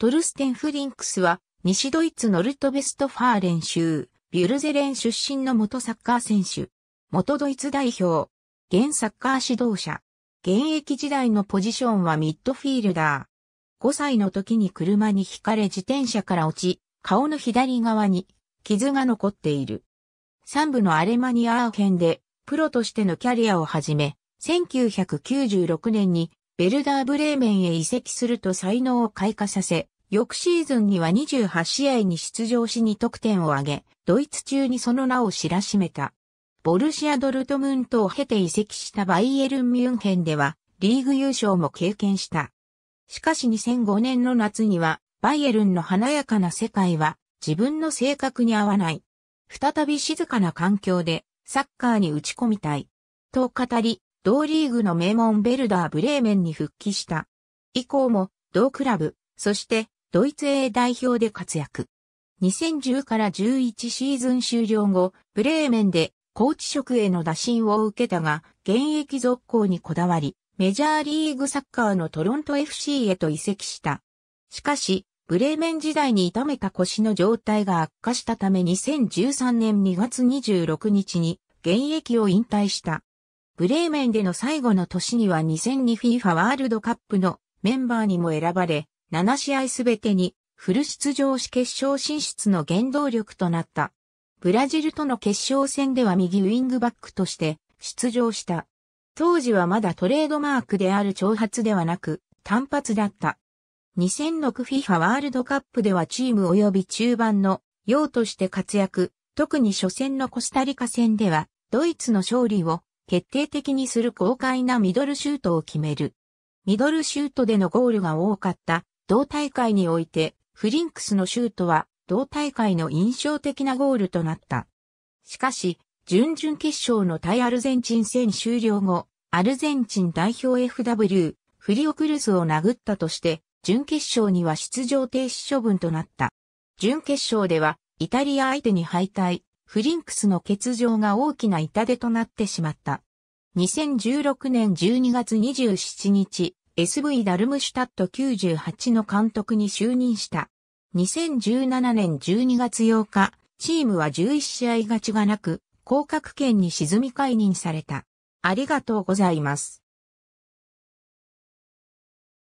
トルステン・フリンクスは、西ドイツノルトベストファーレン州、ビュルゼレン出身の元サッカー選手、元ドイツ代表、現サッカー指導者。現役時代のポジションはミッドフィールダー。5歳の時に車にひかれ自転車から落ち、顔の左側に傷が残っている。3部のアレマニアー編でプロとしてのキャリアを始め、1996年にベルダーブレーメンへ移籍すると才能を開花させ、翌シーズンには28試合に出場し2得点を挙げ、ドイツ中にその名を知らしめた。ボルシア・ドルトムントを経て移籍したバイエルン・ミュンヘンでは、リーグ優勝も経験した。しかし2005年の夏には、バイエルンの華やかな世界は、自分の性格に合わない。再び静かな環境で、サッカーに打ち込みたい。と語り、同リーグの名門ベルダー・ブレーメンに復帰した。以降も、同クラブ、そして、ドイツ A 代表で活躍。2010から11シーズン終了後、ブレーメンでコーチ職への打診を受けたが、現役続行にこだわり、メジャーリーグサッカーのトロント FC へと移籍した。しかし、ブレーメン時代に痛めた腰の状態が悪化したため2013年2月26日に現役を引退した。ブレーメンでの最後の年には 2002FIFA ワールドカップのメンバーにも選ばれ、7試合すべてにフル出場し決勝進出の原動力となった。ブラジルとの決勝戦では右ウィングバックとして出場した。当時はまだトレードマークである挑発ではなく単発だった。2006FIFA ワールドカップではチーム及び中盤の用として活躍、特に初戦のコスタリカ戦ではドイツの勝利を決定的にする豪快なミドルシュートを決める。ミドルシュートでのゴールが多かった同大会において、フリンクスのシュートは、同大会の印象的なゴールとなった。しかし、準々決勝の対アルゼンチン戦終了後、アルゼンチン代表 FW、フリオクルスを殴ったとして、準決勝には出場停止処分となった。準決勝では、イタリア相手に敗退、フリンクスの欠場が大きな痛手となってしまった。2016年12月27日、SV ダルムシュタット98の監督に就任した。2017年12月8日、チームは11試合勝ちがなく、降格圏に沈み解任された。ありがとうございます。